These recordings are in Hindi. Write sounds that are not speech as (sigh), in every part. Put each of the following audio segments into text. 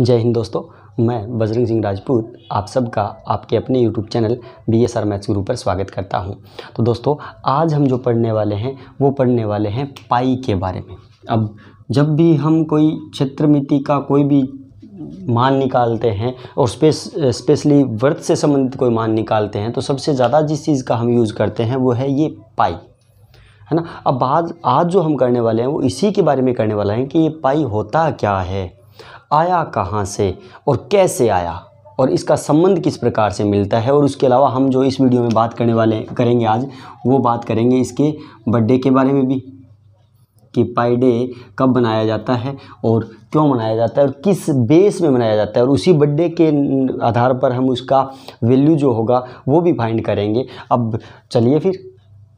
जय हिंद दोस्तों मैं बजरंग सिंह राजपूत आप सबका आपके अपने YouTube channel B S R maths Guru पर स्वागत करता हूं तो दोस्तों आज हम जो पढ़ने वाले हैं वो पढ़ने वाले हैं पाई के बारे में अब जब भी हम कोई क्षेत्रमिति का कोई भी मान निकालते हैं और स्पेस स्पेशली वर्त से संबंधित कोई मान निकालते हैं तो सबसे ज़्यादा जिस चीज़ का हम यूज़ करते हैं वो है ये पाई है ना अब आज आज जो हम करने वाले हैं वो इसी के बारे में करने वाले हैं कि ये पाई होता क्या है आया कहाँ से और कैसे आया और इसका संबंध किस प्रकार से मिलता है और उसके अलावा हम जो इस वीडियो में बात करने वाले करेंगे आज वो बात करेंगे इसके बर्थडे के बारे में भी कि पाई डे कब मनाया जाता है और क्यों मनाया जाता है और किस बेस में मनाया जाता है और उसी बर्थडे के आधार पर हम उसका वैल्यू जो होगा वो भी फाइंड करेंगे अब चलिए फिर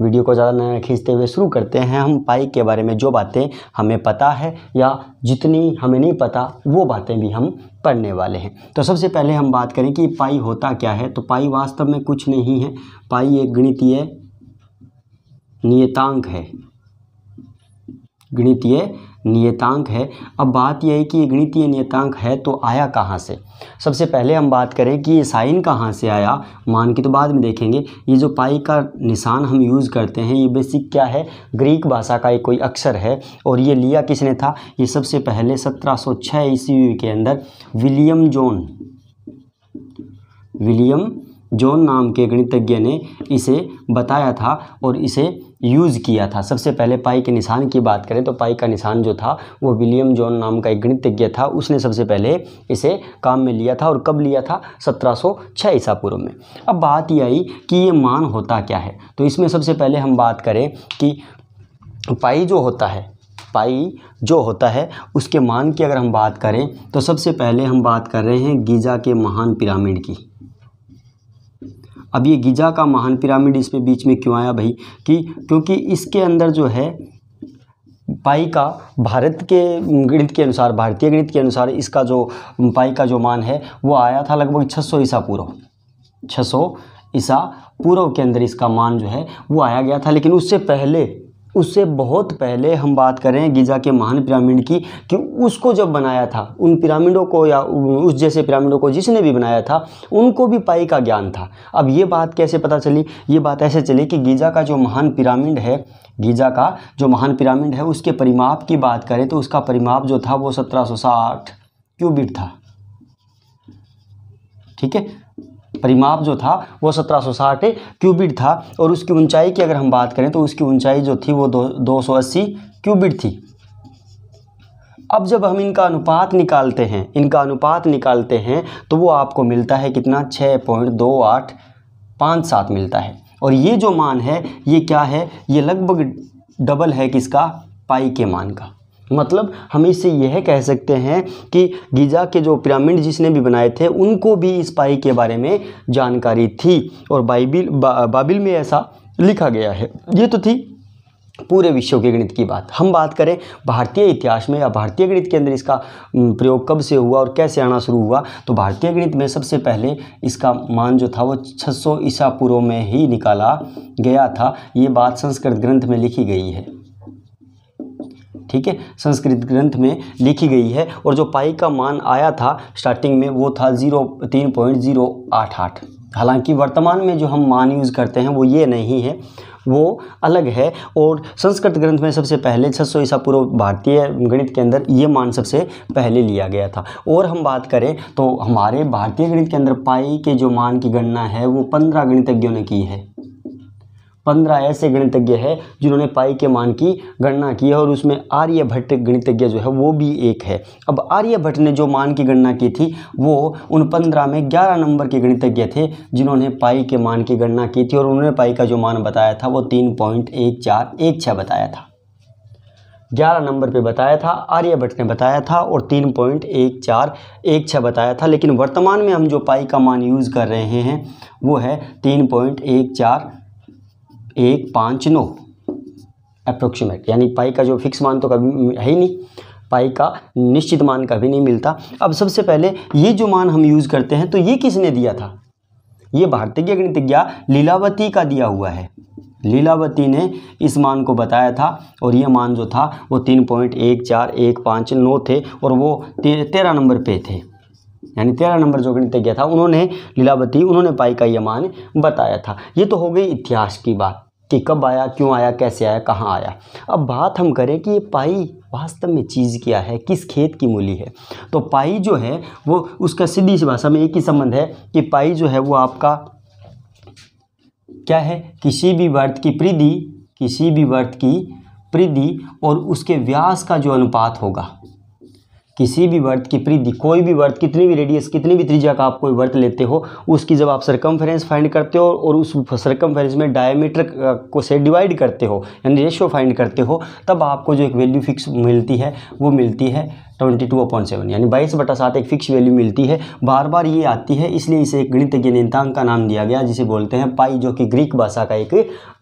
वीडियो को ज़्यादा न खींचते हुए शुरू करते हैं हम पाइक के बारे में जो बातें हमें पता है या जितनी हमें नहीं पता वो बातें भी हम पढ़ने वाले हैं तो सबसे पहले हम बात करें कि पाई होता क्या है तो पाई वास्तव में कुछ नहीं है पाई एक गणितीय नियतांक है गणितीय नियतांक है अब बात यह है कि ये गणितीय नियतांक है तो आया कहाँ से सबसे पहले हम बात करें कि ये साइन कहाँ से आया मान के तो बाद में देखेंगे ये जो पाई का निशान हम यूज़ करते हैं ये बेसिक क्या है ग्रीक भाषा का एक कोई अक्षर है और ये लिया किसने था ये सबसे पहले 1706 सौ ईस्वी के अंदर विलियम जोन विलियम जॉन नाम के गणितज्ञ ने इसे बताया था और इसे यूज़ किया था सबसे पहले पाई के निशान की बात करें तो पाई का निशान जो था वो विलियम जॉन नाम का एक गणितज्ञ था उसने सबसे पहले इसे काम में लिया था और कब लिया था 1706 ईसा पूर्व में अब बात यह आई कि ये मान होता क्या है तो इसमें सबसे पहले हम बात करें कि पाई जो होता है पाई जो होता है उसके मान की अगर हम बात करें तो सबसे पहले हम बात कर रहे हैं गीज़ा के महान पिरामिड की अब ये गीजा का महान पिरामिड इसमें बीच में क्यों आया भाई कि क्योंकि इसके अंदर जो है पाई का भारत के गणित के अनुसार भारतीय गणित के अनुसार इसका जो पाई का जो मान है वो आया था लगभग 600 ईसा पूर्व 600 ईसा पूर्व के अंदर इसका मान जो है वो आया गया था लेकिन उससे पहले उससे बहुत पहले हम बात करें गीज़ा के महान पिरामिड की कि उसको जब बनाया था उन पिरामिडों को या उस जैसे पिरामिडों को जिसने भी बनाया था उनको भी पाई का ज्ञान था अब ये बात कैसे पता चली ये बात ऐसे चली कि गीज़ा का जो महान पिरामिड है गीज़ा का जो महान पिरामिड है उसके परिमाप की बात करें तो उसका परिमाप जो था वो सत्रह क्यूबिट था ठीक है परिमाप जो था वो 1760 क्यूबिट था और उसकी ऊंचाई की अगर हम बात करें तो उसकी ऊंचाई जो थी वो दो, दो क्यूबिट थी अब जब हम इनका अनुपात निकालते हैं इनका अनुपात निकालते हैं तो वो आपको मिलता है कितना छः पॉइंट दो आठ पाँच सात मिलता है और ये जो मान है ये क्या है ये लगभग डबल है किसका पाई के मान का मतलब हम इससे यह कह सकते हैं कि गीज़ा के जो पिरामिड जिसने भी बनाए थे उनको भी इस पाई के बारे में जानकारी थी और बाइबिल बा, बाबिल में ऐसा लिखा गया है ये तो थी पूरे विश्व के गणित की बात हम बात करें भारतीय इतिहास में या भारतीय गणित के अंदर इसका प्रयोग कब से हुआ और कैसे आना शुरू हुआ तो भारतीय गणित में सबसे पहले इसका मान जो था वो 600 ईसा पूर्व में ही निकाला गया था ये बात संस्कृत ग्रंथ में लिखी गई है ठीक है संस्कृत ग्रंथ में लिखी गई है और जो पाई का मान आया था स्टार्टिंग में वो था ज़ीरो तीन पॉइंट ज़ीरो आठ आठ हालांकि वर्तमान में जो हम मान यूज़ करते हैं वो ये नहीं है वो अलग है और संस्कृत ग्रंथ में सबसे पहले 600 सौ ईसा पूर्व भारतीय गणित के अंदर ये मान सबसे पहले लिया गया था और हम बात करें तो हमारे भारतीय गणित के अंदर पाई के जो मान की गणना है वो पंद्रह गणितज्ञों ने की है पंद्रह ऐसे गणितज्ञ है जिन्होंने पाई के मान की गणना की है और उसमें आर्यभट्ट गणितज्ञ जो है वो भी एक है अब आर्यभट्ट ने जो मान की गणना की थी वो उन पंद्रह में ग्यारह नंबर के गणितज्ञ थे जिन्होंने पाई के मान की गणना की थी और उन्होंने पाई का जो मान बताया था वो तीन पॉइंट एक चार एक छः बताया था ग्यारह नंबर पे बताया था आर्यभट्ट ने बताया था और तीन पॉइंट एक चार एक छः बताया था लेकिन वर्तमान में हम जो पाई का मान यूज़ कर रहे हैं वो है तीन पॉइंट एक चार एक पाँच नौ अप्रोक्सीमेट यानी पाई का जो फिक्स मान तो कभी है ही नहीं पाई का निश्चित मान कभी नहीं मिलता अब सबसे पहले ये जो मान हम यूज़ करते हैं तो ये किसने दिया था ये भारतीय गणितज्ञ लीलावती का दिया हुआ है लीलावती ने इस मान को बताया था और ये मान जो था वो तीन पॉइंट एक चार एक पाँच नौ थे और वो ते, तेरह नंबर पे थे यानी तेरह नंबर जो गणितज्ञ था उन्होंने लीलावती उन्होंने पाई का ये मान बताया था ये तो हो गई इतिहास की बात कि कब आया क्यों आया कैसे आया कहाँ आया अब बात हम करें कि ये पाई वास्तव में चीज़ क्या है किस खेत की मूली है तो पाई जो है वो उसका सीधी सी भाषा में एक ही संबंध है कि पाई जो है वो आपका क्या है किसी भी वर्त की प्रीधि किसी भी वर्त की प्रीधि और उसके व्यास का जो अनुपात होगा किसी भी वर्त की परिधि कोई भी वर्त कितनी भी रेडियस कितनी भी त्रिज्या का आप कोई वर्त लेते हो उसकी जब आप सरकमफेरेंस फाइंड करते हो और उस सरकमफेरेंस में डायमीटर को से डिवाइड करते हो यानी रेशियो फाइंड करते हो तब आपको जो एक वैल्यू फिक्स मिलती है वो मिलती है ट्वेंटी टू अपॉइंट सेवन यानी बाईस बटा सात एक फिक्स वैल्यू मिलती है बार बार ये आती है इसलिए इसे एक गणितज्ञ नियंतांक का नाम दिया गया जिसे बोलते हैं पाई जो कि ग्रीक भाषा का एक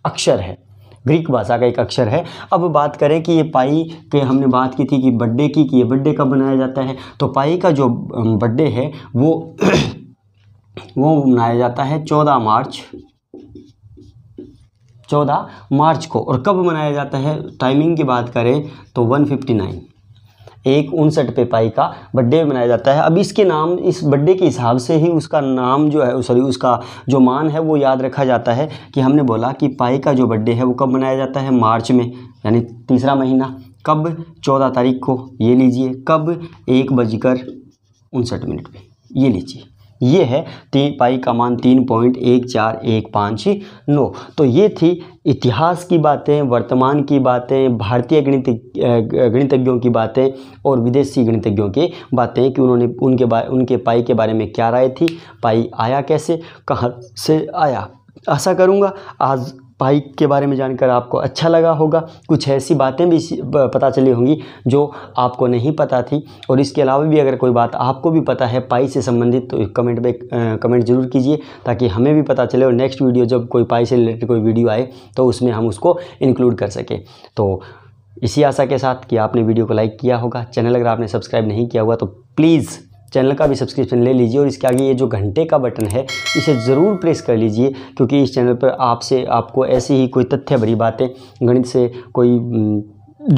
अक्षर है ग्रीक भाषा का एक अक्षर है अब बात करें कि ये पाई के हमने बात की थी कि बर्थडे की कि ये बर्थडे कब मनाया जाता है तो पाई का जो बर्थडे है वो (clears throat) वो मनाया जाता है चौदह मार्च चौदह मार्च को और कब मनाया जाता है टाइमिंग की बात करें तो वन फिफ्टी नाइन एक उनसठ पे पाई का बर्थडे मनाया जाता है अब इसके नाम इस बर्थडे के हिसाब से ही उसका नाम जो है सॉरी उसका जो मान है वो याद रखा जाता है कि हमने बोला कि पाई का जो बर्थडे है वो कब मनाया जाता है मार्च में यानी तीसरा महीना कब चौदह तारीख को ये लीजिए कब एक बजकर उनसठ मिनट पर ये लीजिए ये है तीन पाई का मान तीन पॉइंट एक चार एक पाँच नौ तो ये थी इतिहास की बातें वर्तमान की बातें भारतीय गणित गणितज्ञों की बातें और विदेशी गणितज्ञों की बातें कि उन्होंने उनके बारे उनके पाई के बारे में क्या राय थी पाई आया कैसे कहाँ से आया आशा करूँगा आज बाइक के बारे में जानकर आपको अच्छा लगा होगा कुछ ऐसी बातें भी पता चली होंगी जो आपको नहीं पता थी और इसके अलावा भी अगर कोई बात आपको भी पता है पाई से संबंधित तो कमेंट में कमेंट ज़रूर कीजिए ताकि हमें भी पता चले और नेक्स्ट वीडियो जब कोई पाई से रिलेटेड कोई वीडियो आए तो उसमें हम उसको इंक्लूड कर सकें तो इसी आशा के साथ कि आपने वीडियो को लाइक किया होगा चैनल अगर आपने सब्सक्राइब नहीं किया हुआ तो प्लीज़ चैनल का भी सब्सक्रिप्शन ले लीजिए और इसके आगे ये जो घंटे का बटन है इसे ज़रूर प्रेस कर लीजिए क्योंकि इस चैनल पर आपसे आपको ऐसी ही कोई तथ्य भरी बातें गणित से कोई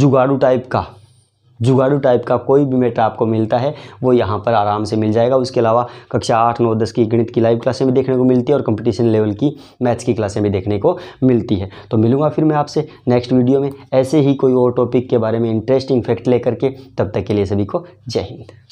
जुगाड़ू टाइप का जुगाड़ू टाइप का कोई भी मैटर आपको मिलता है वो यहाँ पर आराम से मिल जाएगा उसके अलावा कक्षा आठ नौ दस की गणित की लाइव क्लासें भी देखने को मिलती है और कंपटीशन लेवल की मैथ्स की क्लासें भी देखने को मिलती है तो मिलूँगा फिर मैं आपसे नेक्स्ट वीडियो में ऐसे ही कोई और टॉपिक के बारे में इंटरेस्टिंग फैक्ट लेकर के तब तक के लिए सभी को जय हिंद